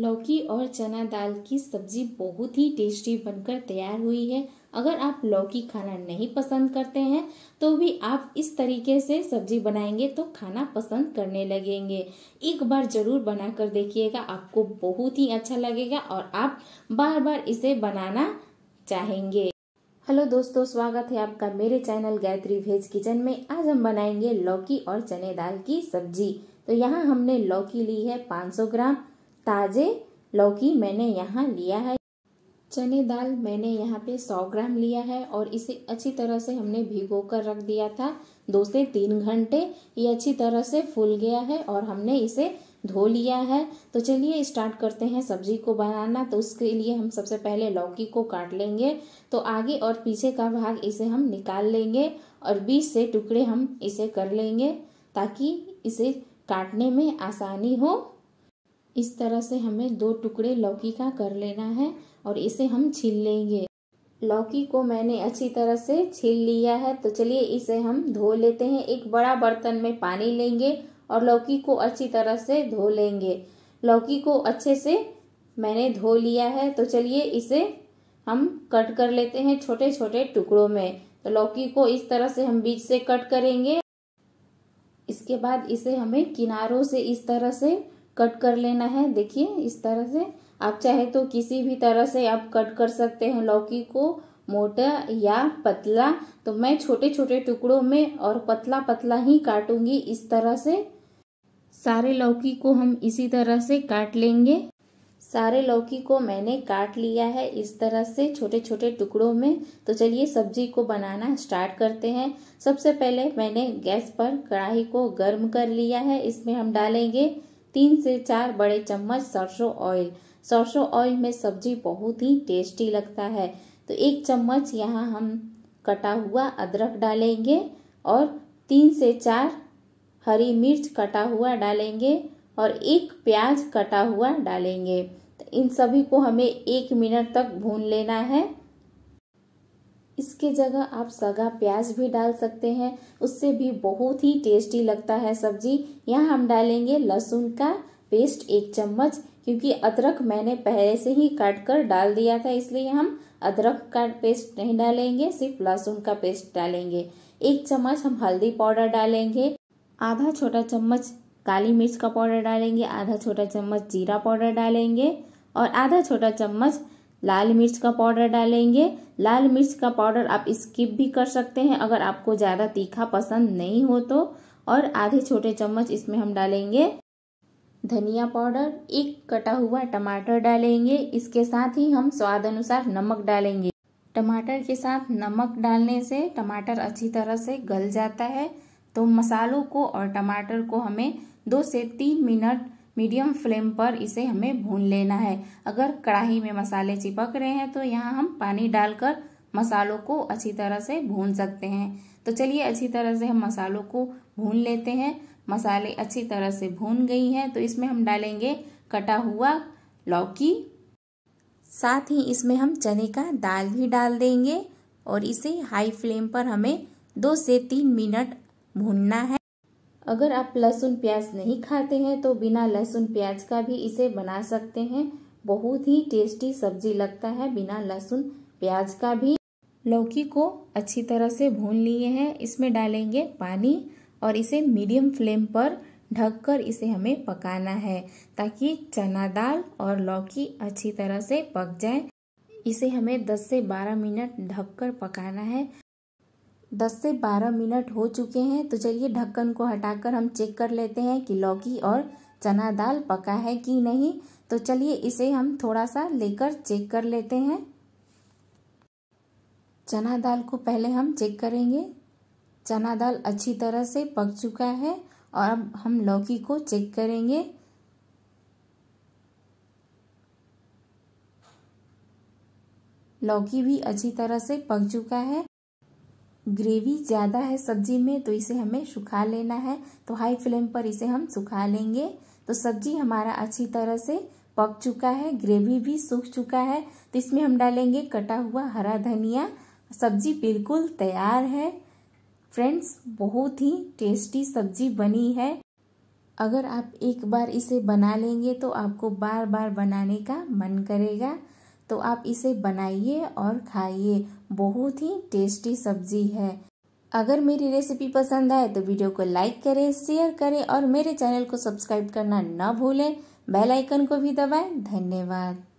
लौकी और चना दाल की सब्जी बहुत ही टेस्टी बनकर तैयार हुई है अगर आप लौकी खाना नहीं पसंद करते हैं तो भी आप इस तरीके से सब्जी बनाएंगे तो खाना पसंद करने लगेंगे एक बार ज़रूर बनाकर देखिएगा आपको बहुत ही अच्छा लगेगा और आप बार बार इसे बनाना चाहेंगे हेलो दोस्तों स्वागत है आपका मेरे चैनल गायत्री भेज किचन में आज हम बनाएंगे लौकी और चने दाल की सब्जी तो यहाँ हमने लौकी ली है पाँच ग्राम ताज़े लौकी मैंने यहाँ लिया है चने दाल मैंने यहाँ पे 100 ग्राम लिया है और इसे अच्छी तरह से हमने भिगो कर रख दिया था दो से तीन घंटे ये अच्छी तरह से फूल गया है और हमने इसे धो लिया है तो चलिए स्टार्ट करते हैं सब्जी को बनाना तो उसके लिए हम सबसे पहले लौकी को काट लेंगे तो आगे और पीछे का भाग इसे हम निकाल लेंगे और बीच से टुकड़े हम इसे कर लेंगे ताकि इसे काटने में आसानी हो इस तरह से हमें दो टुकड़े लौकी का कर लेना है और इसे हम छील लेंगे लौकी को मैंने अच्छी तरह से छील लिया है तो चलिए इसे हम धो लेते हैं एक बड़ा बर्तन में पानी लेंगे और लौकी को अच्छी तरह से धो लेंगे लौकी को अच्छे से मैंने धो लिया है तो चलिए इसे हम कट कर लेते हैं छोटे छोटे टुकड़ों में तो लौकी को इस तरह से हम बीच से कट करेंगे इसके बाद इसे हमें किनारों से इस तरह से कट कर लेना है देखिए इस तरह से आप चाहे तो किसी भी तरह से आप कट कर सकते हैं लौकी को मोटा या पतला तो मैं छोटे छोटे टुकड़ों में और पतला पतला ही काटूंगी इस तरह से सारे लौकी को हम इसी तरह से काट लेंगे सारे लौकी को मैंने काट लिया है इस तरह से छोटे छोटे टुकड़ों में तो चलिए सब्जी को बनाना स्टार्ट करते हैं सबसे पहले मैंने गैस पर कढ़ाई को गर्म कर लिया है इसमें हम डालेंगे तीन से चार बड़े चम्मच सरसों ऑयल सरसों ऑयल में सब्जी बहुत ही टेस्टी लगता है तो एक चम्मच यहाँ हम कटा हुआ अदरक डालेंगे और तीन से चार हरी मिर्च कटा हुआ डालेंगे और एक प्याज कटा हुआ डालेंगे तो इन सभी को हमें एक मिनट तक भून लेना है इसके जगह आप सगा प्याज भी डाल सकते हैं उससे भी बहुत ही टेस्टी लगता है सब्जी यहाँ हम डालेंगे लहसुन का पेस्ट एक चम्मच क्योंकि अदरक मैंने पहले से ही काट कर डाल दिया था इसलिए हम अदरक का पेस्ट नहीं डालेंगे सिर्फ लहसुन का पेस्ट डालेंगे एक चम्मच हम हल्दी पाउडर डालेंगे आधा छोटा चम्मच काली मिर्च का पाउडर डालेंगे आधा छोटा चम्मच जीरा पाउडर डालेंगे और आधा छोटा चम्मच लाल मिर्च का पाउडर डालेंगे लाल मिर्च का पाउडर आप स्किप भी कर सकते हैं अगर आपको ज़्यादा तीखा पसंद नहीं हो तो और आधे छोटे चम्मच इसमें हम डालेंगे धनिया पाउडर एक कटा हुआ टमाटर डालेंगे इसके साथ ही हम स्वाद अनुसार नमक डालेंगे टमाटर के साथ नमक डालने से टमाटर अच्छी तरह से गल जाता है तो मसालों को और टमाटर को हमें दो से तीन मिनट मीडियम फ्लेम पर इसे हमें भून लेना है अगर कढ़ाई में मसाले चिपक रहे हैं तो यहाँ हम पानी डालकर मसालों को अच्छी तरह से भून सकते हैं तो चलिए अच्छी तरह से हम मसालों को भून लेते हैं मसाले अच्छी तरह से भून गई हैं तो इसमें हम डालेंगे कटा हुआ लौकी साथ ही इसमें हम चने का दाल भी डाल देंगे और इसे हाई फ्लेम पर हमें दो से तीन मिनट भूनना है अगर आप लहसुन प्याज नहीं खाते हैं तो बिना लहसुन प्याज का भी इसे बना सकते हैं बहुत ही टेस्टी सब्जी लगता है बिना लहसुन प्याज का भी लौकी को अच्छी तरह से भून लिए हैं इसमें डालेंगे पानी और इसे मीडियम फ्लेम पर ढककर इसे हमें पकाना है ताकि चना दाल और लौकी अच्छी तरह से पक जाए इसे हमें 10 से 12 मिनट ढककर पकाना है 10 से 12 मिनट हो चुके हैं तो चलिए ढक्कन को हटाकर हम चेक कर लेते हैं कि लौकी और चना दाल पका है कि नहीं तो चलिए इसे हम थोड़ा सा लेकर चेक कर लेते हैं चना दाल को पहले हम चेक करेंगे चना दाल अच्छी तरह से पक चुका है और अब हम लौकी को चेक करेंगे लौकी भी अच्छी तरह से पक चुका है ग्रेवी ज़्यादा है सब्जी में तो इसे हमें सुखा लेना है तो हाई फ्लेम पर इसे हम सुखा लेंगे तो सब्जी हमारा अच्छी तरह से पक चुका है ग्रेवी भी सूख चुका है तो इसमें हम डालेंगे कटा हुआ हरा धनिया सब्जी बिल्कुल तैयार है फ्रेंड्स बहुत ही टेस्टी सब्जी बनी है अगर आप एक बार इसे बना लेंगे तो आपको बार बार बनाने का मन करेगा तो आप इसे बनाइए और खाइए बहुत ही टेस्टी सब्जी है अगर मेरी रेसिपी पसंद आए तो वीडियो को लाइक करें शेयर करें और मेरे चैनल को सब्सक्राइब करना न भूलें बेल आइकन को भी दबाएं धन्यवाद